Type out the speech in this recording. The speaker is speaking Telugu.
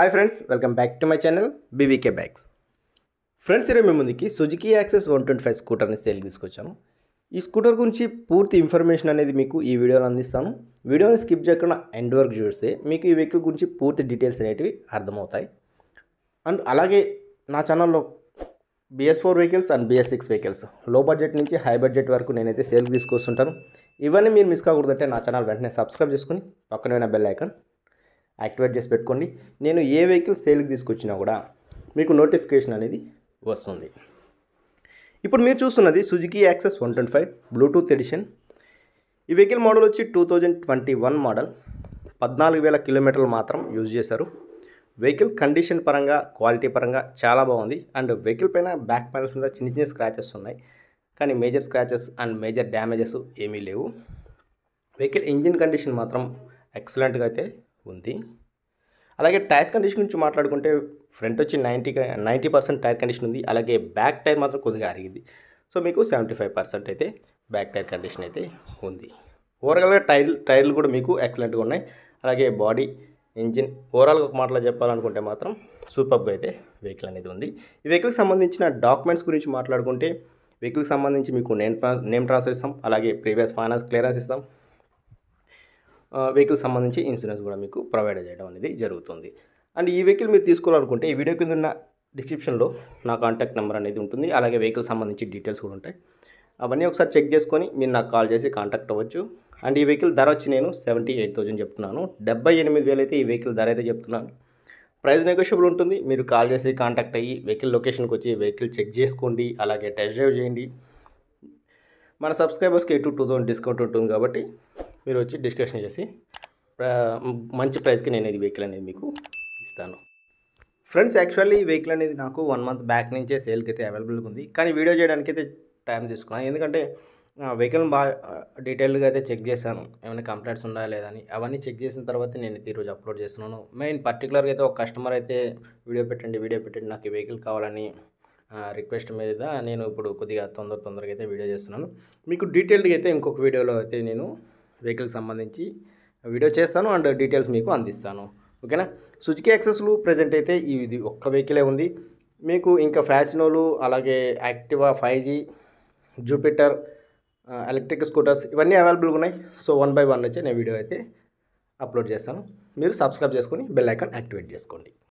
hi friends welcome back to my channel BVK bags friends ఈరోజు మీ ముందుకి Suzuki Access one twenty five స్కూటర్ని సేల్కి తీసుకొచ్చాను ఈ స్కూటర్ గురించి పూర్తి ఇన్ఫర్మేషన్ అనేది మీకు ఈ వీడియోలో అందిస్తాను వీడియోని స్కిప్ చేయకుండా ఎండ్ వరకు చూస్తే మీకు ఈ వెహికల్ గురించి పూర్తి డీటెయిల్స్ అనేటివి అర్థమవుతాయి అండ్ అలాగే నా ఛానల్లో BS four vehicles and BS six vehicles లో బడ్జెట్ నుంచి హై బడ్జెట్ వరకు నేనైతే సేల్కి తీసుకొస్తుంటాను ఇవన్నీ మీరు మిస్ కాకూడదంటే నా ఛానల్ వెంటనే సబ్స్క్రైబ్ చేసుకుని పక్కన బెల్ ఐకాన్ యాక్టివేట్ చేసి పెట్టుకోండి నేను ఏ వెహికల్ సేల్కి తీసుకొచ్చినా కూడా మీకు నోటిఫికేషన్ అనేది వస్తుంది ఇప్పుడు మీరు చూస్తున్నది Suzuki Access one twenty five Bluetooth edition ఈ వెహికల్ మోడల్ వచ్చి two thousand twenty one model పద్నాలుగు వేల కిలోమీటర్లు మాత్రం యూజ్ చేశారు వెహికల్ కండిషన్ పరంగా క్వాలిటీ పరంగా చాలా బాగుంది అండ్ వెహికల్ పైన బ్యాక్ ప్యానల్స్ మీద చిన్న చిన్న స్క్రాచెస్ ఉన్నాయి కానీ major scratches and major damages ఏమీ లేవు వెహికల్ ఇంజిన్ కండిషన్ మాత్రం ఎక్సలెంట్గా అయితే ఉంది అలాగే టైర్ కండిషన్ గురించి మాట్లాడుకుంటే ఫ్రంట్ వచ్చి ninety ninety percent tyre condition ఉంది అలాగే బ్యాక్ టైర్ మాత్రం కొద్దిగా అరిగింది సో మీకు సెవెంటీ ఫైవ్ పర్సెంట్ అయితే బ్యాక్ టైర్ కండిషన్ అయితే ఉంది ఓవరాల్గా టైర్ టైర్లు కూడా మీకు ఎక్సలెంట్గా ఉన్నాయి అలాగే బాడీ ఇంజిన్ ఓవరాల్గా ఒక మాటలో చెప్పాలనుకుంటే మాత్రం సూపర్గా అయితే వెహికల్ అనేది ఉంది ఈ వెహికల్కి సంబంధించిన డాక్యుమెంట్స్ గురించి మాట్లాడుకుంటే వెహికల్కి సంబంధించి మీకు నేమ్ ట్రాన్స్ నేమ్ ట్రాన్స్ఫర్ ఇస్తాం అలాగే ప్రీవియస్ ఫైనాన్స్ క్లియరెన్స్ ఇస్తాం వెహికల్ సంబంధించి ఇన్సూరెన్స్ కూడా మీకు ప్రొవైడ్ చేయడం అనేది జరుగుతుంది అండ్ ఈ వెహికల్ మీరు తీసుకోవాలనుకుంటే ఈ వీడియో కింద ఉన్న డిస్క్రిప్షన్లో నా కాంటాక్ట్ నెంబర్ అనేది ఉంటుంది అలాగే వెహికల్ సంబంధించి డీటెయిల్స్ కూడా ఉంటాయి అవన్నీ ఒకసారి చెక్ చేసుకొని మీరు నాకు కాల్ చేసి కాంటాక్ట్ అవ్వచ్చు అండ్ ఈ వెహికల్ ధర వచ్చి నేను సెవెంటీ ఎయిట్ థౌజండ్ చెప్తున్నాను డెబ్బై ఎనిమిది వేలు అయితే ఈ వెహికల్ ధర అయితే చెప్తున్నాను ప్రైస్ నెగోషియబుల్ ఉంటుంది మీరు కాల్ చేసి కాంటాక్ట్ అయ్యి వెహికల్ లొకేషన్కి వచ్చి వెహికల్ చెక్ చేసుకోండి అలాగే టెస్ట్ డ్రైవ్ చేయండి మన సబ్స్క్రైబర్స్కి ఎటు టూ థౌసండ్ డిస్కౌంట్ ఉంటుంది కాబట్టి మీరు వచ్చి డిస్కషన్ చేసి మంచి ప్రైస్కి నేను ఇది వెహికల్ అనేది మీకు ఇస్తాను ఫ్రెండ్స్ యాక్చువల్లీ ఈ వెహికల్ అనేది నాకు వన్ మంత్ బ్యాక్ నుంచే సేల్కి అయితే అవైలబుల్గా ఉంది కానీ వీడియో చేయడానికి అయితే టైం తీసుకున్నాను ఎందుకంటే వెహికల్ బాగా డీటెయిల్గా అయితే చెక్ చేశాను ఏమైనా కంప్లైంట్స్ ఉన్నాయా అని అవన్నీ చెక్ చేసిన తర్వాత నేను ఈరోజు అప్లోడ్ చేస్తున్నాను మెయిన్ పర్టికులర్గా అయితే ఒక కస్టమర్ అయితే వీడియో పెట్టండి వీడియో పెట్టండి నాకు ఈ వెహికల్ కావాలని రిక్వెస్ట్ మీద నేను ఇప్పుడు కొద్దిగా తొందర తొందరగా అయితే వీడియో చేస్తున్నాను మీకు డీటెయిల్డ్గా అయితే ఇంకొక వీడియోలో అయితే నేను వెహికల్కి సంబంధించి వీడియో చేస్తాను అండ్ డీటెయిల్స్ మీకు అందిస్తాను ఓకేనా సుజుకి యాక్సెస్లు ప్రజెంట్ అయితే ఇది ఒక్క వెహికలే ఉంది మీకు ఇంకా ఫ్యాషనోలు అలాగే Activa five G Jupiter electric scooters ఇవన్నీ అవైలబుల్గా ఉన్నాయి సో వన్ బై వన్ వచ్చి నేను వీడియో అయితే అప్లోడ్ చేస్తాను మీరు సబ్స్క్రైబ్ చేసుకొని బెల్ ఐకాన్ యాక్టివేట్ చేసుకోండి